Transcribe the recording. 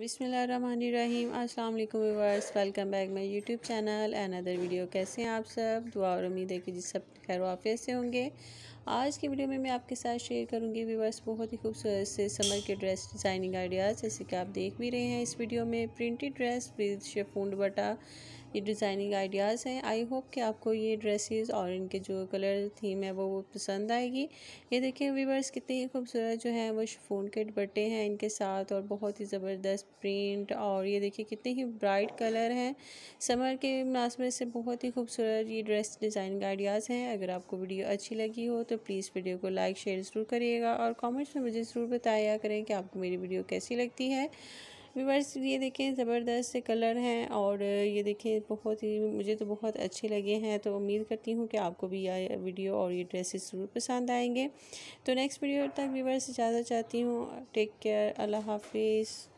बिसमीम अस्सलाम वालेकुम welcome back my YouTube channel and other video कैसे हैं आप सब दुआ और उम्मीद है कि जिस सब खैर वाफिया से होंगे आज की वीडियो में मैं आपके साथ शेयर करूंगी वीवर्स बहुत ही खूबसूरत से समर के ड्रेस डिज़ाइनिंग आइडियाज़ जैसे कि आप देख भी रहे हैं इस वीडियो में printed dress breeze chiffon dupatta ये डिज़ाइनिंग आइडियाज़ हैं आई होप कि आपको ये ड्रेसेस और इनके जो कलर थीम है वो वो पसंद आएगी ये देखिए वीवर्स ही खूबसूरत जो हैं वो शिफोन के दुपट्टे हैं इनके साथ और बहुत ही ज़बरदस्त प्रिंट और ये देखिए कितने ही ब्राइट कलर हैं समर के मुनासमे से बहुत ही खूबसूरत ये ड्रेस डिज़ाइनिंग आइडियाज़ हैं अगर आपको वीडियो अच्छी लगी हो तो प्लीज़ वीडियो को लाइक शेयर ज़रूर करिएगा और कॉमेंट्स में मुझे ज़रूर बताया करें कि आपको मेरी वीडियो कैसी लगती है वीवर्स ये देखें ज़बरदस्त कलर हैं और ये देखें बहुत ही मुझे तो बहुत अच्छे लगे हैं तो उम्मीद करती हूँ कि आपको भी यह वीडियो और ये ड्रेसेस ज़रूर पसंद आएंगे तो नेक्स्ट वीडियो तक वीवर्स इजाज़त चाहती हूँ टेक केयर अल्लाह हाफिज़